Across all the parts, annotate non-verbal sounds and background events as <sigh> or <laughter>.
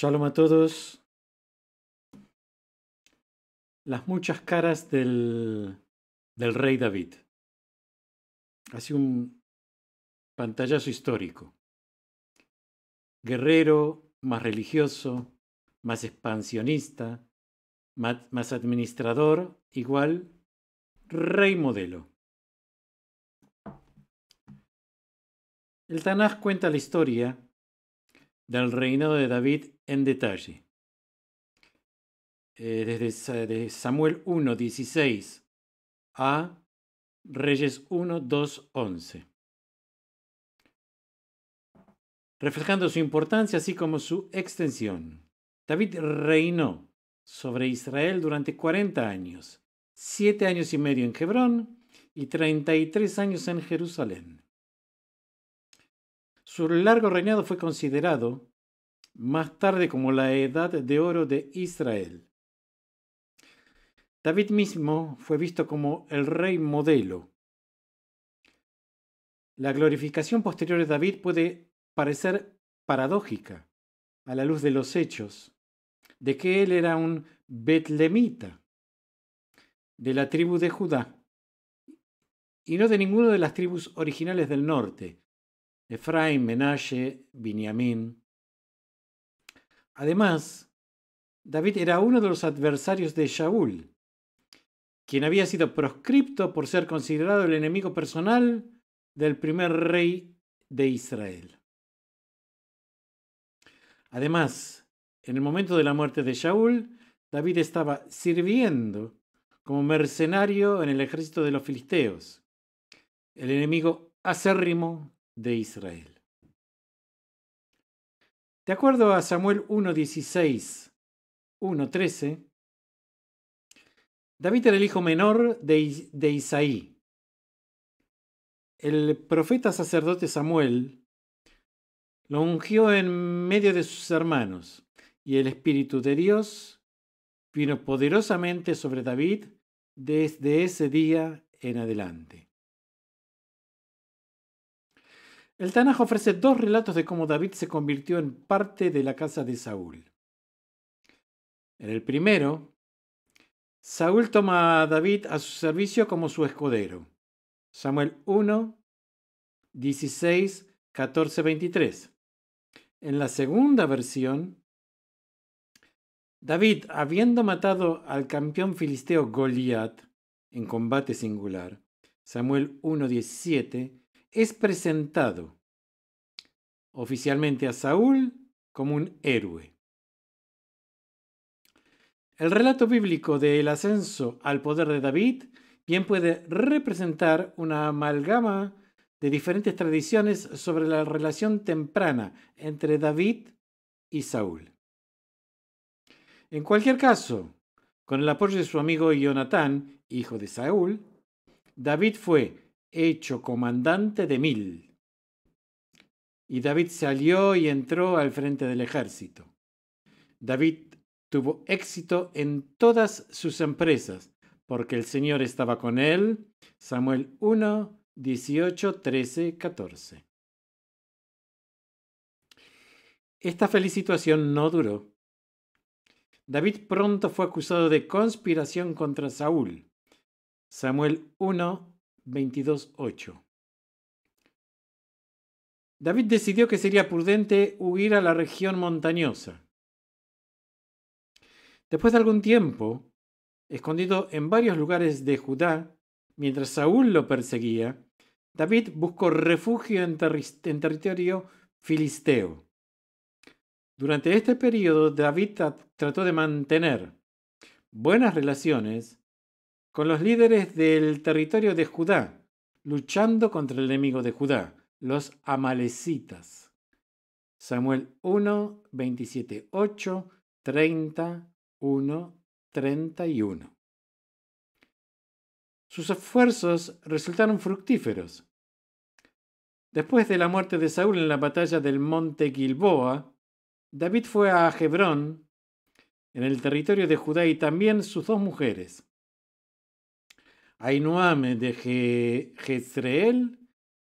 Shalom a todos. Las muchas caras del, del, rey David. Hace un pantallazo histórico. Guerrero, más religioso, más expansionista, más, más administrador, igual rey modelo. El Tanaj cuenta la historia del reinado de David en detalle. Eh, desde, desde, Samuel 1, 16 a Reyes 1, 2, 11. Reflejando su importancia así como su extensión, David reinó sobre Israel durante 40 años, 7 años y medio en Hebrón y 33 años en Jerusalén. Su largo reinado fue considerado más tarde como la edad de oro de Israel. David mismo fue visto como el rey modelo. La glorificación posterior de David puede parecer paradójica a la luz de los hechos, de que él era un betlemita de la tribu de Judá y no de ninguna de las tribus originales del norte, Efraín, Menashe, Binyamin. Además, David era uno de los adversarios de Shaul, quien había sido proscripto por ser considerado el enemigo personal del primer rey de Israel. Además, en el momento de la muerte de Shaul, David estaba sirviendo como mercenario en el ejército de los filisteos, el enemigo acérrimo de Israel. De acuerdo a Samuel 1.16, 1.13, David era el hijo menor de, de Isaí. El profeta sacerdote Samuel lo ungió en medio de sus hermanos y el Espíritu de Dios vino poderosamente sobre David desde ese día en adelante. El Tanaj ofrece dos relatos de cómo David se convirtió en parte de la casa de Saúl. En el primero, Saúl toma a David a su servicio como su escudero. Samuel 1, 16, En la segunda versión, David, habiendo matado al campeón filisteo Goliat en combate singular, Samuel 1, es presentado oficialmente a Saúl como un héroe. El relato bíblico del ascenso al poder de David bien puede representar una amalgama de diferentes tradiciones sobre la relación temprana entre David y Saúl. En cualquier caso, con el apoyo de su amigo Jonatán, hijo de Saúl, David fue hecho comandante de mil. Y David salió y entró al frente del ejército. David tuvo éxito en todas sus empresas, porque el Señor estaba con él. Samuel 1, 18, 13, 14. Esta feliz situación no duró. David pronto fue acusado de conspiración contra Saúl. Samuel 1, 22.8. David decidió que sería prudente huir a la región montañosa. Después de algún tiempo, escondido en varios lugares de Judá, mientras Saúl lo perseguía, David buscó refugio en, territorio filisteo. Durante este periodo, David trató de mantener buenas relaciones con los líderes del territorio de Judá, luchando contra el enemigo de Judá, los amalecitas. Samuel 1, 27, 8, 30, 1, 31. Sus esfuerzos resultaron fructíferos. Después de la muerte de Saúl en la batalla del monte Gilboa, David fue a Hebrón, en el territorio de Judá, y también sus dos mujeres a de Jezreel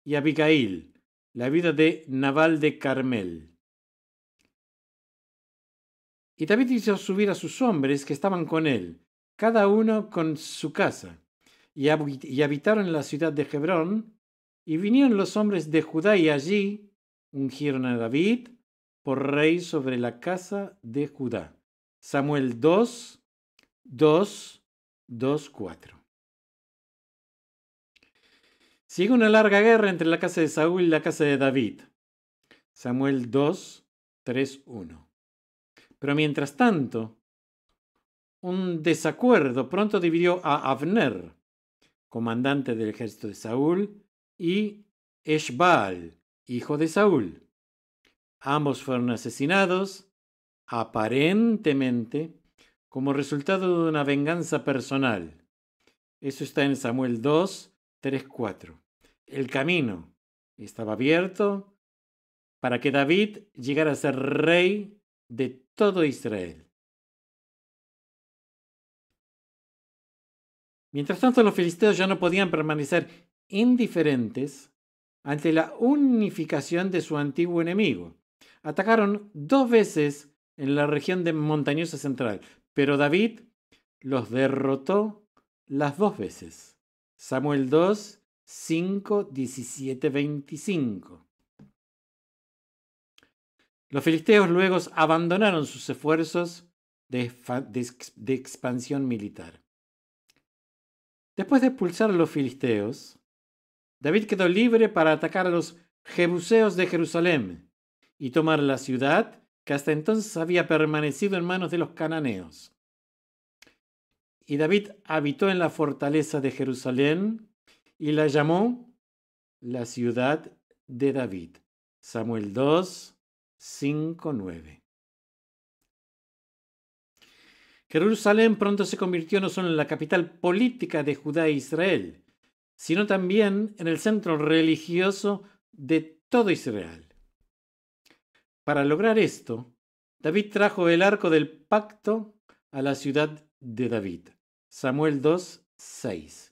y Abigail, la vida de Naval de Carmel. Y David hizo subir a sus hombres que estaban con él, cada uno con su casa, y, habitaron en la ciudad de Hebrón, y vinieron los hombres de Judá y allí ungieron a David por rey sobre la casa de Judá. Samuel 2, 2, 2, 4. Sigue una larga guerra entre la casa de Saúl y la casa de David. Samuel 2, 3, 1. Pero mientras tanto, un desacuerdo pronto dividió a Abner, comandante del ejército de Saúl, y Eshbaal, hijo de Saúl. Ambos fueron asesinados, aparentemente, como resultado de una venganza personal. Eso está en Samuel 2, 3, 4 el camino estaba abierto para que David llegara a ser rey de todo Israel. Mientras tanto, los filisteos ya no podían permanecer indiferentes ante la unificación de su antiguo enemigo. Atacaron dos veces en la región de montañosa central, pero David los derrotó las dos veces. Samuel 2 5.17.25 Los filisteos luego abandonaron sus esfuerzos de, de, expansión militar. Después de expulsar a los filisteos, David quedó libre para atacar a los jebuseos de Jerusalén y tomar la ciudad que hasta entonces había permanecido en manos de los cananeos. Y David habitó en la fortaleza de Jerusalén y la llamó la ciudad de David. Samuel 2, 5, 9. Jerusalén pronto se convirtió no solo en la capital política de Judá e Israel, sino también en el centro religioso de todo Israel. Para lograr esto, David trajo el arco del pacto a la ciudad de David. Samuel 2, 6.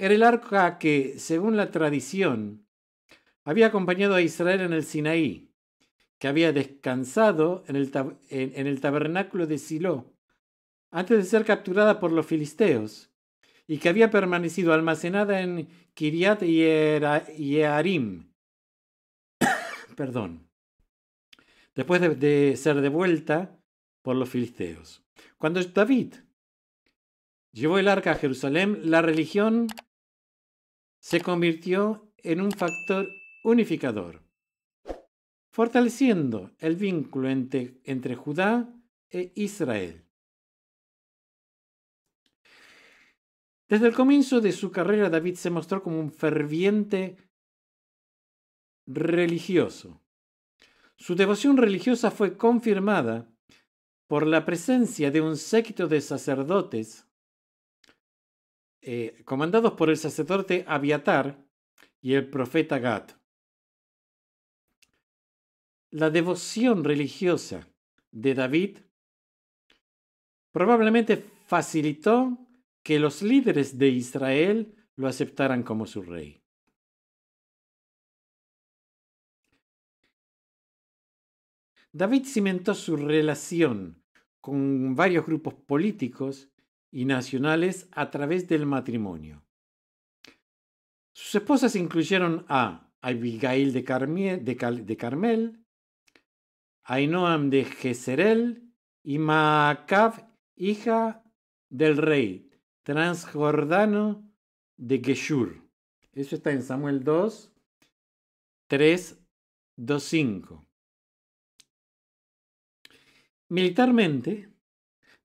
Era el arca que, según la tradición, había acompañado a Israel en el Sinaí, que había descansado en el, tabernáculo de Silo, antes de ser capturada por los filisteos, y que había permanecido almacenada en Kiriat Yearim. <coughs> Perdón. Después de, de ser devuelta por los filisteos. Cuando David llevó el arca a Jerusalén, la religión se convirtió en un factor unificador, fortaleciendo el vínculo entre, Judá e Israel. Desde el comienzo de su carrera, David se mostró como un ferviente religioso. Su devoción religiosa fue confirmada por la presencia de un séquito de sacerdotes eh, comandados por el sacerdote Abiatar y el profeta Gad. La devoción religiosa de David probablemente facilitó que los líderes de Israel lo aceptaran como su rey. David cimentó su relación con varios grupos políticos y nacionales a través del matrimonio. Sus esposas incluyeron a Abigail de, Carmel, Ainoam de Jezerel y Maacab, hija del rey transjordano de Geshur. Eso está en Samuel 2, 3, 2, 5. Militarmente,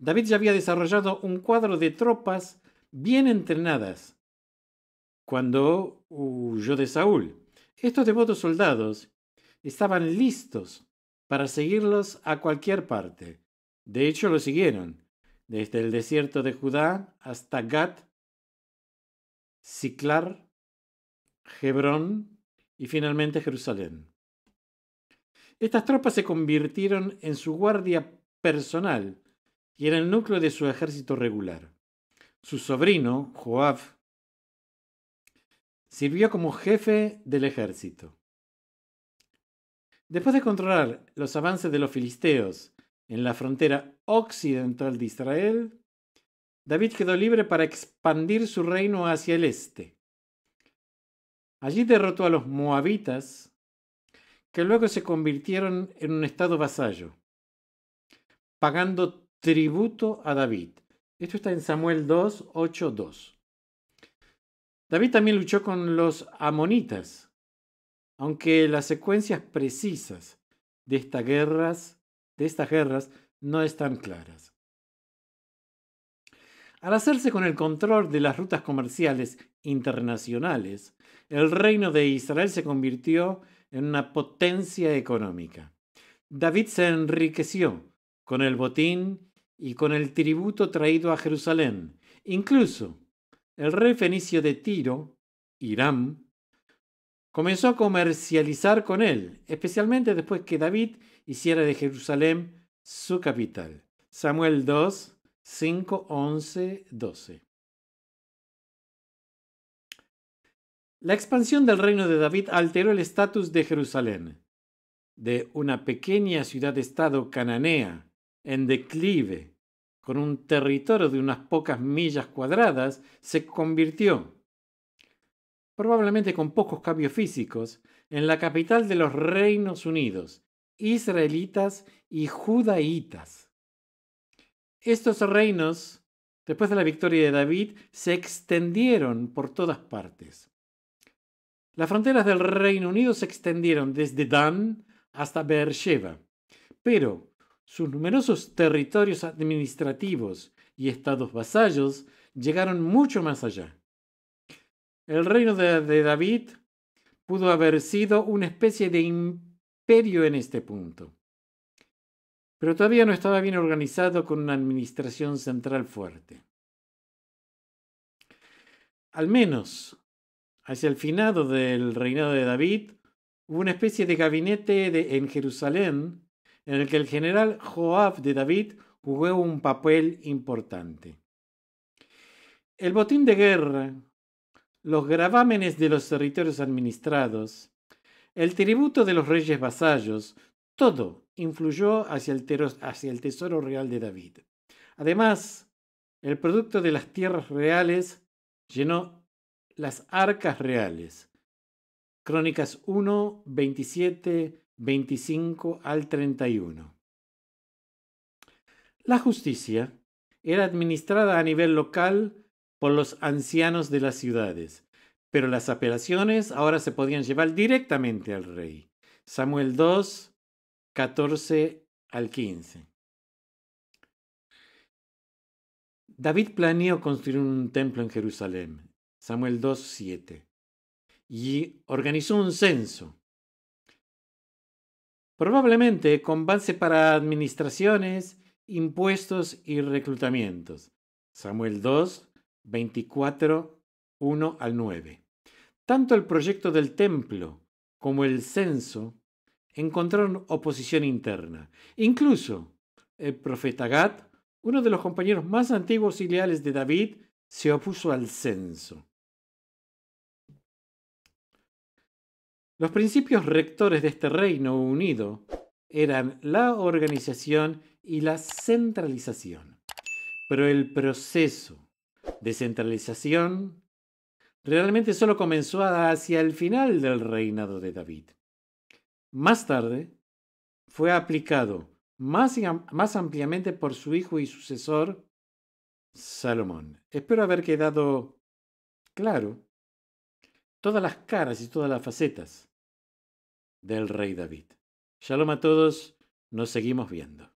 David ya había desarrollado un cuadro de tropas bien entrenadas cuando huyó de Saúl. Estos devotos soldados estaban listos para seguirlos a cualquier parte. De hecho, lo siguieron desde el desierto de Judá hasta Gat, Ciclar, Hebrón y finalmente Jerusalén. Estas tropas se convirtieron en su guardia personal y era el núcleo de su ejército regular. Su sobrino, Joab, sirvió como jefe del ejército. Después de controlar los avances de los filisteos en la frontera occidental de Israel, David quedó libre para expandir su reino hacia el este. Allí derrotó a los moabitas, que luego se convirtieron en un estado vasallo, pagando tributo a David. Esto está en Samuel 2, 8, 2. David también luchó con los amonitas, aunque las secuencias precisas de, estas guerras, de estas guerras no están claras. Al hacerse con el control de las rutas comerciales internacionales, el reino de Israel se convirtió en una potencia económica. David se enriqueció con el botín y con el tributo traído a Jerusalén. Incluso el rey fenicio de Tiro, Hiram, comenzó a comercializar con él, especialmente después que David hiciera de Jerusalén su capital. Samuel 2, 5, 11, 12. La expansión del reino de David alteró el estatus de Jerusalén, de una pequeña ciudad-estado cananea en declive con un territorio de unas pocas millas cuadradas, se convirtió, probablemente con pocos cambios físicos, en la capital de los Reinos Unidos, israelitas y judaítas. Estos reinos, después de la victoria de David, se extendieron por todas partes. Las fronteras del Reino Unido se extendieron desde Dan hasta Beersheba, pero sus numerosos territorios administrativos y estados vasallos llegaron mucho más allá. El reino de, David pudo haber sido una especie de imperio en este punto, pero todavía no estaba bien organizado con una administración central fuerte. Al menos hacia el finado del reinado de David, hubo una especie de gabinete de, en Jerusalén en el que el general Joab de David jugó un papel importante. El botín de guerra, los gravámenes de los territorios administrados, el tributo de los reyes vasallos, todo influyó hacia el, hacia el tesoro real de David. Además, el producto de las tierras reales llenó las arcas reales. Crónicas 1, 27, 25 al 31. La justicia era administrada a nivel local por los ancianos de las ciudades, pero las apelaciones ahora se podían llevar directamente al rey. Samuel 2, 14 al 15. David planeó construir un templo en Jerusalén, Samuel 2, 7, y organizó un censo probablemente con base para administraciones, impuestos y reclutamientos. Samuel 2, 24, 1 al 9. Tanto el proyecto del templo como el censo encontraron oposición interna. Incluso el profeta Gad, uno de los compañeros más antiguos y leales de David, se opuso al censo. Los principios rectores de este Reino Unido eran la organización y la centralización. Pero el proceso de centralización realmente solo comenzó hacia el final del reinado de David. Más tarde fue aplicado más, más ampliamente por su hijo y sucesor, Salomón. Espero haber quedado claro todas las caras y todas las facetas del rey David. Shalom a todos, nos seguimos viendo.